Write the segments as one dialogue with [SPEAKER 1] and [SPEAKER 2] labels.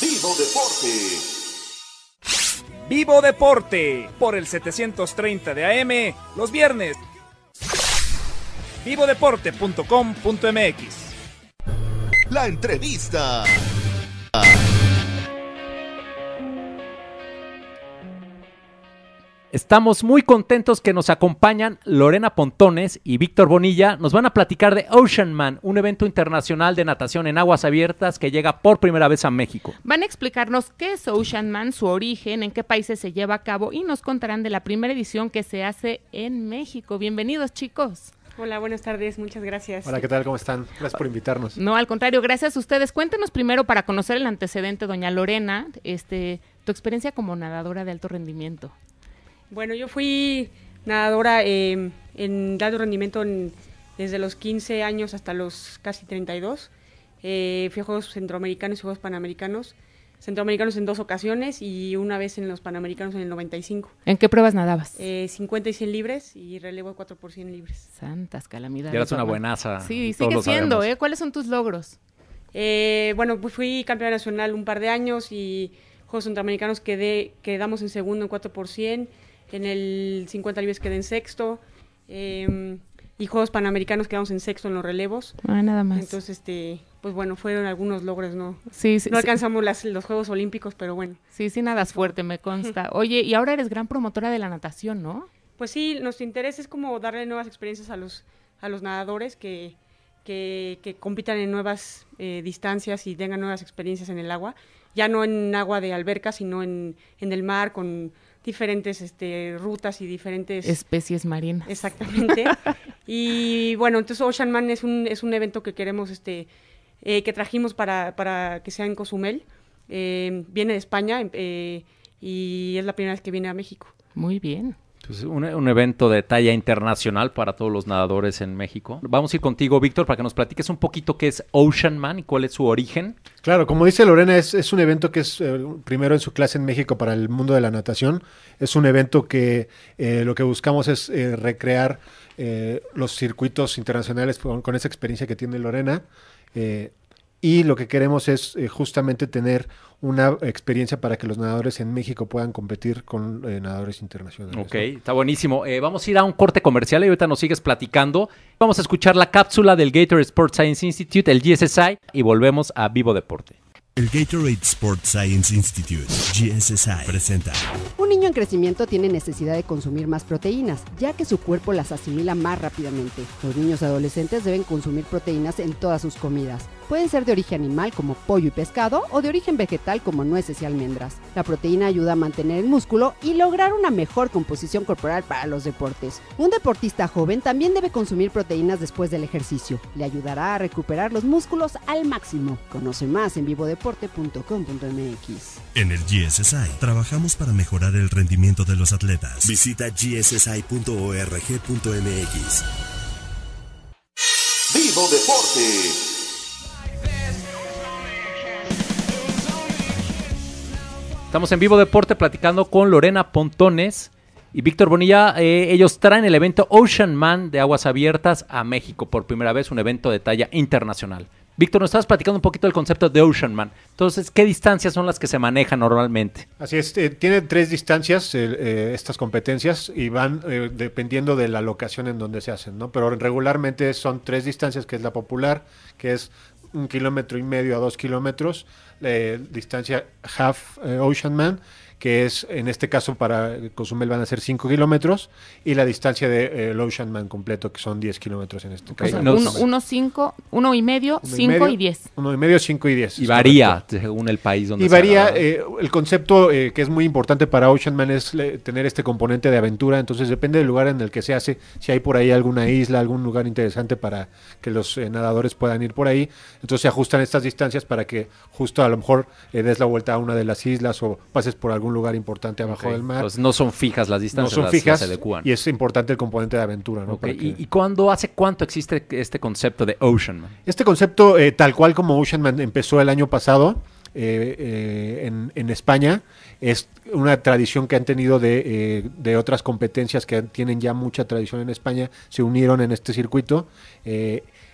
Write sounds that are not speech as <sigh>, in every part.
[SPEAKER 1] Vivo Deporte. Vivo Deporte por el 730 de AM los viernes. Vivodeporte.com.mx. La entrevista. Estamos muy contentos que nos acompañan Lorena Pontones y Víctor Bonilla. Nos van a platicar de Ocean Man, un evento internacional de natación en aguas abiertas que llega por primera vez a México.
[SPEAKER 2] Van a explicarnos qué es Ocean Man, su origen, en qué países se lleva a cabo y nos contarán de la primera edición que se hace en México. Bienvenidos chicos. Hola, buenas tardes, muchas gracias. Hola, ¿qué
[SPEAKER 3] tal? ¿Cómo están? Gracias por invitarnos.
[SPEAKER 2] No, al contrario, gracias a ustedes. Cuéntenos primero para conocer el antecedente, doña Lorena, este, tu experiencia como nadadora de alto rendimiento.
[SPEAKER 4] Bueno, yo fui nadadora em, en dado rendimiento desde los 15 años hasta los casi 32. Eh, fui a Juegos Centroamericanos y Juegos Panamericanos. Centroamericanos en dos ocasiones y una vez en los Panamericanos en el 95. ¿En qué pruebas nadabas? Eh, 50 y 100 libres y relevo 4 por 100 libres.
[SPEAKER 2] Santas calamidades. Eras una buenaza. Sí, sigue siendo, ¿eh?
[SPEAKER 4] ¿Cuáles son tus logros? Eh, bueno, pues fui campeona nacional un par de años y Juegos Centroamericanos quedé, quedamos en segundo en 4 por 100 en el 50 libres quedé en sexto. Em, y Juegos Panamericanos quedamos en sexto en los relevos. Ah, nada más. Entonces, este, pues bueno, fueron algunos logros, ¿no? Sí, sí. No alcanzamos los Juegos Olímpicos, pero bueno. Sí, sí, nada es fuerte, me consta. <laughs> Oye,
[SPEAKER 2] y ahora eres gran promotora de la natación, ¿no?
[SPEAKER 4] Pues sí, nuestro interés es como darle nuevas experiencias a los, a los nadadores que, compitan en nuevas eh, distancias y tengan nuevas experiencias en el agua. Ya no en agua de alberca, sino en, en el mar, con diferentes este, rutas y diferentes... Especies marinas. Exactamente. <laughs> y bueno, entonces Ocean Man es un, es un evento que queremos, este, eh, que trajimos para, para que sea en Cozumel. Eh, viene de España eh, y es la primera vez que viene a México.
[SPEAKER 2] Muy bien.
[SPEAKER 1] Pues, un, evento de talla internacional para todos los nadadores en México. Vamos a ir contigo, Víctor, para que nos platiques un poquito qué es Ocean Man y cuál es su origen. Claro, como
[SPEAKER 3] dice Lorena, es, un evento que es eh, primero en su clase en México para el mundo de la natación. Es un evento que eh, lo que buscamos es eh, recrear los circuitos internacionales con, esa experiencia que tiene Lorena y lo que queremos es eh, justamente tener una experiencia para que los nadadores en México puedan competir con eh, nadadores
[SPEAKER 1] internacionales. Ok, está buenísimo. Eh, vamos a ir a un corte comercial y ahorita nos sigues platicando. Vamos a escuchar la cápsula del Gatorade Sports Science Institute, el GSSI, y volvemos a Vivo Deporte.
[SPEAKER 3] El Gatorade Sports Science Institute, GSSI, presenta.
[SPEAKER 4] Un niño en crecimiento tiene necesidad de consumir más proteínas, ya que su cuerpo las asimila más rápidamente. Los niños adolescentes deben consumir proteínas en todas sus comidas. Pueden ser de origen animal como pollo y pescado o de origen vegetal como nueces y almendras. La proteína ayuda a mantener el músculo y lograr una mejor composición corporal para los deportes. Un deportista joven también debe consumir proteínas después del ejercicio. Le ayudará a recuperar los músculos al máximo. Conoce más en vivodeporte.com.mx.
[SPEAKER 3] En el GSSI trabajamos para mejorar el rendimiento de los atletas.
[SPEAKER 1] Visita gssi.org.mx.
[SPEAKER 3] Vivo Deporte.
[SPEAKER 1] Estamos en vivo deporte platicando con Lorena Pontones y Víctor Bonilla. Eh, ellos traen el evento Ocean Man de Aguas Abiertas a México por primera vez, un evento de talla internacional. Víctor, nos estabas platicando un poquito del concepto de Ocean Man. Entonces, ¿qué distancias son las que se manejan normalmente?
[SPEAKER 3] Así es, eh, Tiene tienen tres distancias eh, estas competencias y van dependiendo de la locación en donde se hacen, ¿no? Pero regularmente son tres distancias, que es la popular, que es un kilómetro y medio a dos kilómetros, eh, distancia half eh, Ocean Man, que es, en este caso, para Cozumel van a ser 5 kilómetros, y la distancia de eh, Ocean Man completo, que son 10 kilómetros en este caso.
[SPEAKER 2] Uno 5, y medio, 5 y 10.
[SPEAKER 1] Uno y medio, 5 y 10. Y varía según el país donde Y varía,
[SPEAKER 3] eh, el concepto eh, que es muy importante para Ocean Man es tener este componente de aventura, entonces depende del lugar en el que se hace, si hay por ahí alguna isla, algún lugar interesante para que los nadadores puedan ir por ahí, entonces se ajustan estas distancias para que justo a lo mejor des la vuelta a una de las islas o pases por algún lugar importante abajo del mar. Entonces
[SPEAKER 1] no son fijas las distancias, no son fijas, Y es importante el componente de aventura. ¿Y, cuándo, hace cuánto existe este concepto de Ocean
[SPEAKER 3] Este concepto, eh, tal cual como Ocean empezó el año pasado, eh, eh, en, España. Es una tradición que han tenido de, de, otras competencias que tienen ya mucha tradición en España, se unieron en este circuito.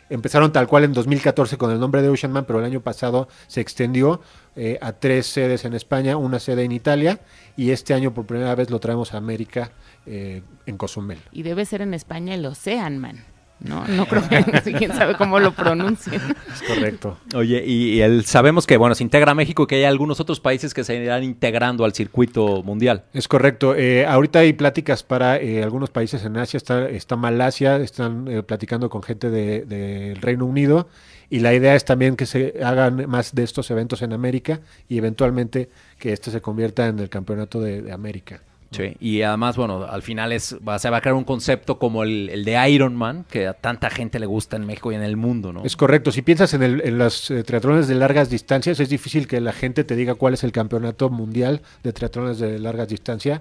[SPEAKER 3] Empezaron tal cual en 2014 con el nombre de Ocean Man, pero el año pasado se extendió eh, a tres sedes en España, una sede en Italia y este año por primera vez lo traemos a América eh, en Cozumel.
[SPEAKER 2] Y debe ser en España el Ocean Man. No, no creo que <laughs> quién sabe cómo lo pronuncie. Es correcto.
[SPEAKER 1] Oye, y, el, sabemos que bueno, se integra México y que hay algunos otros países que se irán integrando al circuito mundial. Es correcto. Eh,
[SPEAKER 3] ahorita hay pláticas para eh, algunos países en Asia, está, está Malasia, están eh, platicando con gente del Reino Unido y la idea es también que se hagan más de estos eventos en América y eventualmente que este se convierta en el Campeonato de América. Sí,
[SPEAKER 1] y además, bueno, al final es, va, se va a crear un concepto como el, de Ironman, que a tanta gente le gusta en México y en el mundo, ¿no? Es correcto.
[SPEAKER 3] Si piensas en, el, en las eh, triatlones de largas distancias, es difícil que la gente te diga cuál es el campeonato mundial de triatlones de largas distancias,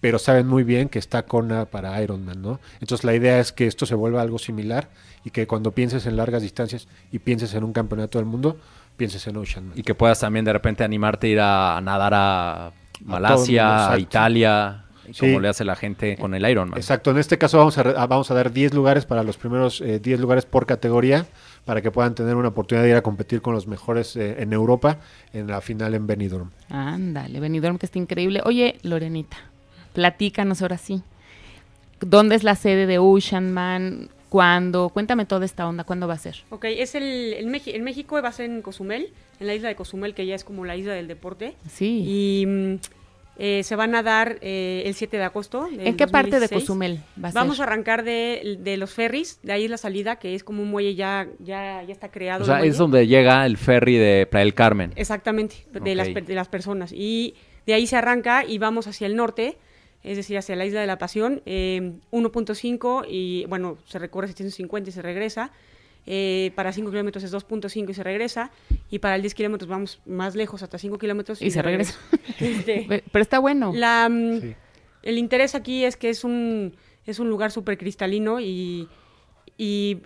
[SPEAKER 3] pero saben muy bien que está Kona para Ironman, ¿no? Entonces la idea es que esto se vuelva algo similar y que cuando pienses en largas distancias y pienses en un campeonato del mundo, pienses en Ocean
[SPEAKER 1] Y que puedas también de repente animarte a ir a nadar a Malasia, Italia, como le hace la gente con el Ironman.
[SPEAKER 3] Exacto, en este caso vamos a, vamos a dar 10 lugares para los primeros 10 eh, lugares por categoría para que puedan tener una oportunidad de ir a competir con los mejores eh, en Europa en la final en Benidorm.
[SPEAKER 2] Ándale, Benidorm que está increíble. Oye, Lorenita, platícanos ahora sí. ¿Dónde es la sede de Ocean Man? ¿Cuándo? Cuéntame toda esta onda, ¿cuándo va a ser?
[SPEAKER 4] Ok, es el, el, México, va a ser en Cozumel, en la isla de Cozumel, que ya es como la isla del deporte. Sí. Y mm, eh, se van a dar eh, el 7 de agosto. ¿En qué parte de Cozumel va a ser? Vamos a arrancar de, los ferries, de ahí es la salida, que es como un muelle ya, ya, ya está creado. O sea, es donde
[SPEAKER 1] llega el ferry de Playa del Carmen.
[SPEAKER 4] Exactamente, de, las, de las personas. Y de ahí se arranca y vamos hacia el norte es decir, hacia la Isla de la Pasión, 1.5 eh, y bueno, se recorre 750 y se regresa. Eh, para 5 kilómetros es 2.5 y se regresa. Y para el 10 kilómetros vamos más lejos, hasta 5 kilómetros. Y, se regresa. <laughs> Este, <laughs> pero está bueno. Mm, el interés aquí es que es un, es un lugar súper cristalino y,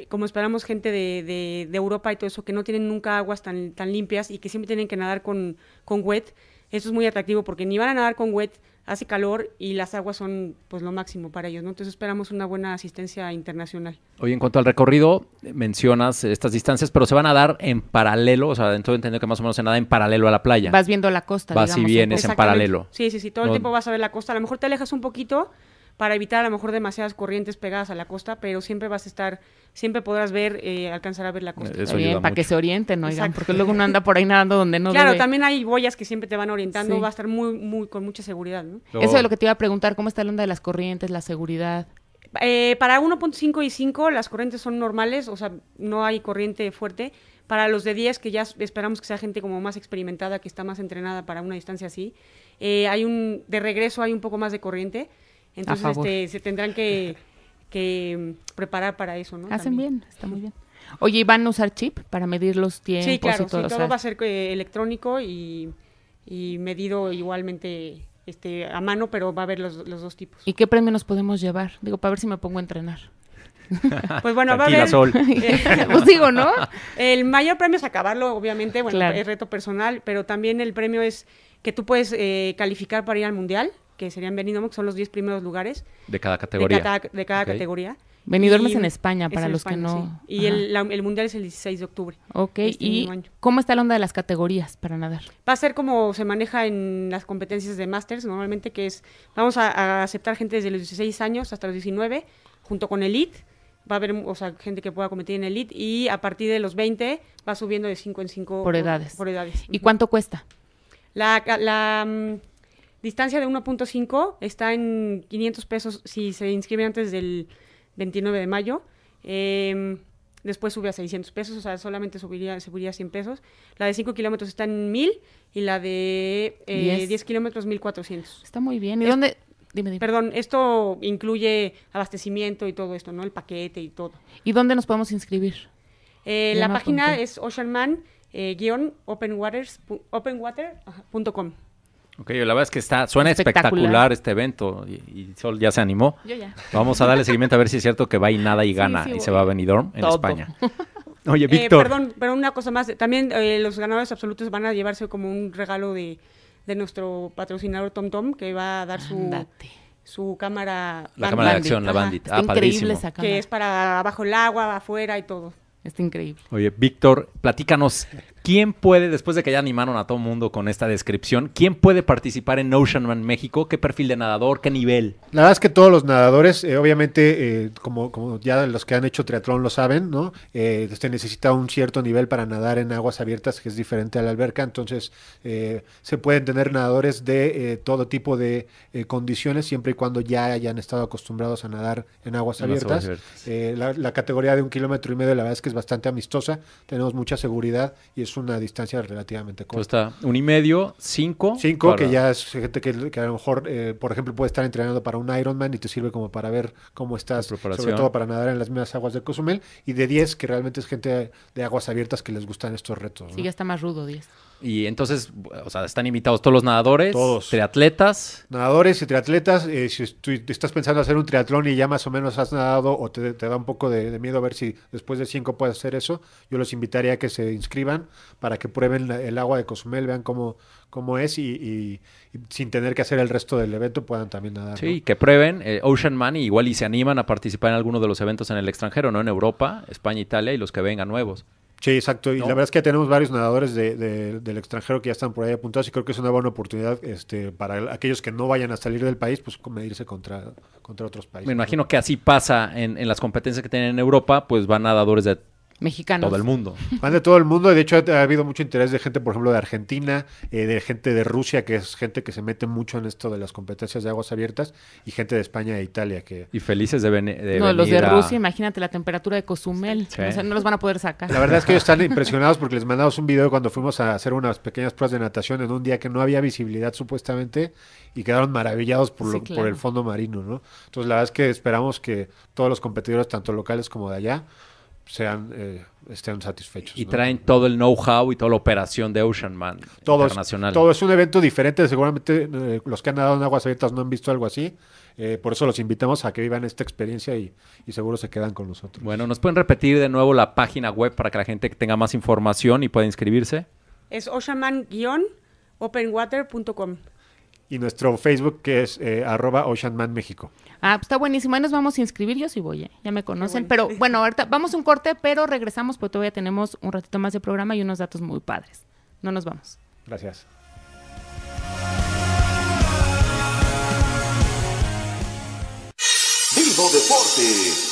[SPEAKER 4] como esperamos gente de, Europa y todo eso, que no tienen nunca aguas tan, tan limpias y que siempre tienen que nadar con, con wet. Eso es muy atractivo porque ni van a nadar con wet, hace calor y las aguas son pues lo máximo para ellos, ¿no? Entonces esperamos una buena asistencia internacional.
[SPEAKER 1] Hoy en cuanto al recorrido, mencionas estas distancias, pero se van a dar en paralelo, o sea, dentro de entender que más o menos se nada en paralelo
[SPEAKER 2] a la playa. Vas
[SPEAKER 4] viendo la costa, Vas digamos, y ¿eh? vienes en paralelo. Sí, sí, sí, todo el tiempo vas a ver la costa, a lo mejor te alejas un poquito, para evitar a lo mejor demasiadas corrientes pegadas a la costa, pero siempre vas a estar, siempre podrás ver, eh, alcanzar a ver la costa. para que se
[SPEAKER 2] oriente, ¿no? porque luego uno anda por ahí nadando donde no Claro, también
[SPEAKER 4] hay boyas que siempre te van orientando, va a estar muy, muy, con mucha seguridad, ¿no? Eso es lo
[SPEAKER 2] que te iba a preguntar, ¿cómo está la onda de las corrientes, la seguridad?
[SPEAKER 4] Eh, para 1.5 y 5 las corrientes son normales, o sea, no hay corriente fuerte. Para los de 10, que ya esperamos que sea gente como más experimentada, que está más entrenada para una distancia así, eh, hay un, de regreso hay un poco más de corriente entonces este, se tendrán que, mm, preparar para eso, ¿no? Hacen
[SPEAKER 2] bien, está muy bien. Oye, van a usar chip para medir los tiempos? Sí, claro, y todo, sí, todo va
[SPEAKER 4] a ser eh, electrónico y, medido igualmente este, a mano, pero va a haber los, dos tipos.
[SPEAKER 2] ¿Y qué premio nos podemos llevar? Digo, para ver si me pongo a entrenar. <laughs>
[SPEAKER 4] pues bueno, va a haber. <laughs> <laughs> Pues digo, ¿no? El mayor premio es acabarlo, obviamente, bueno, es reto personal, pero también el premio es que tú puedes eh, calificar para ir al mundial que serían Benidorm, que son los 10 primeros lugares. De cada categoría. De cada, categoría. Benidorm en España, para los que no... Y el, Mundial es el 16 de octubre. Ok, este ¿y
[SPEAKER 2] cómo está la onda de las categorías para nadar?
[SPEAKER 4] Va a ser como se maneja en las competencias de Masters, normalmente que es... Vamos a, aceptar gente desde los 16 años hasta los 19, junto con Elite va a haber gente que pueda competir en Elite y a partir de los 20 va subiendo de 5 en 5 por edades. Por edades. ¿Y cuánto cuesta? la, mm, distancia de 1.5 está en 500 pesos si se inscribe antes del 29 de mayo. Em, después sube a 600 pesos, o sea, solamente subiría, subiría 100 pesos. La de 5 kilómetros está en 1000 y la de 10 eh, kilómetros 1400. Está
[SPEAKER 2] muy bien. ¿Y dónde?
[SPEAKER 4] Dime, dime. Perdón, esto incluye abastecimiento y todo esto, ¿no? El paquete y todo.
[SPEAKER 2] ¿Y dónde nos podemos inscribir?
[SPEAKER 4] Eh, la página es oceanman eh, openwatercom
[SPEAKER 1] Ok, la verdad es que está, suena espectacular, este evento y, Sol ya se animó. Yo ya. Vamos a darle seguimiento a ver si es cierto que va y nada y gana y se va a Benidorm en España. <laughs> Eh, Oye, Víctor. perdón,
[SPEAKER 4] pero una cosa más. También eh, los ganadores absolutos van a llevarse como un regalo de, de nuestro patrocinador TomTom Tom, que va a dar su... cámara. La cámara de acción, la bandit. Ah, increíble esa cámara. Que es para abajo el agua, afuera y todo.
[SPEAKER 1] Está increíble. Oye, Víctor, platícanos ¿Quién puede, después de que ya animaron a todo el mundo con esta descripción, quién puede participar en Ocean Man México? ¿Qué perfil de nadador? ¿Qué nivel?
[SPEAKER 3] La verdad es que todos los nadadores, eh, obviamente, eh, como, ya los que han hecho triatlón lo saben, ¿no? Eh, se este, necesita un cierto nivel para nadar en aguas abiertas, que es diferente a la alberca. Entonces, eh, se pueden tener nadadores de todo tipo de condiciones, siempre y cuando ya hayan estado acostumbrados a nadar en aguas abiertas. La, la, categoría de un kilómetro y medio, la verdad es que es bastante amistosa. Tenemos mucha seguridad y es una distancia relativamente corta.
[SPEAKER 1] está un y medio, cinco. Cinco, que ya es gente que,
[SPEAKER 3] a lo mejor, eh, por ejemplo, puede estar entrenando para un Ironman y te sirve como para ver cómo estás, sobre todo para nadar en las mismas aguas de Cozumel. Y de diez que realmente es gente de aguas abiertas que les gustan estos retos. ¿no? Sí, ya
[SPEAKER 2] está más rudo diez
[SPEAKER 1] y entonces, o sea, están invitados todos los nadadores, todos. triatletas. Nadadores y triatletas. Eh, si
[SPEAKER 3] tú estás pensando hacer un triatlón y ya más o menos has nadado o te, da un poco de, miedo a ver si después de cinco puedes hacer eso, yo los invitaría a que se inscriban para que prueben el agua de Cozumel, vean cómo, cómo es y, sin tener que hacer el resto del evento puedan también nadar. Sí, que
[SPEAKER 1] prueben eh, Ocean Man y igual y se animan a participar en alguno de los eventos en el extranjero, ¿no? En Europa, España, Italia y los que vengan nuevos. Sí, exacto. Y la verdad es que
[SPEAKER 3] tenemos varios nadadores del extranjero que ya están por ahí apuntados y creo que es una buena oportunidad este, para aquellos que no vayan a salir del país, pues medirse
[SPEAKER 1] contra, contra otros países. Me imagino que así pasa en, las competencias que tienen en Europa, pues van nadadores de mexicanos. Todo el mundo. Van de
[SPEAKER 3] todo el mundo. De hecho, ha habido mucho interés de gente, por ejemplo, de Argentina, eh, de gente de Rusia, que es gente que se mete mucho en esto de las competencias de aguas abiertas, y gente de España e Italia. que
[SPEAKER 1] Y felices de, de
[SPEAKER 3] no, los de Rusia,
[SPEAKER 2] imagínate la temperatura de Cozumel. O sea, no los van a poder sacar. La verdad es que ellos están impresionados
[SPEAKER 3] porque les mandamos un video cuando fuimos a hacer unas pequeñas pruebas de natación en un día que no había visibilidad supuestamente y quedaron maravillados por, por el fondo marino, ¿no? Entonces, la verdad es que esperamos que todos los competidores, tanto locales como de allá,
[SPEAKER 1] sean, eh, estén satisfechos. Y traen todo el know-how y toda la operación de Ocean Man todo internacional. Es, todo
[SPEAKER 3] es un evento diferente. Seguramente eh, los que han nadado en aguas abiertas no han visto algo así. Eh, por eso los invitamos a que vivan esta experiencia y, y, seguro se quedan con nosotros.
[SPEAKER 1] Bueno, ¿nos pueden repetir de nuevo la página web para que la gente tenga más información y pueda inscribirse?
[SPEAKER 4] Es oceanman-openwater.com
[SPEAKER 1] y nuestro Facebook que es eh, arroba Ocean
[SPEAKER 3] México.
[SPEAKER 2] Ah, pues está buenísimo. Ahí nos vamos a inscribir. Yo sí voy, ¿eh? ya me conocen. Pero bueno, ahorita vamos a un corte, pero regresamos porque todavía tenemos un ratito más de programa y unos datos muy padres. No nos vamos.
[SPEAKER 3] Gracias. Vivo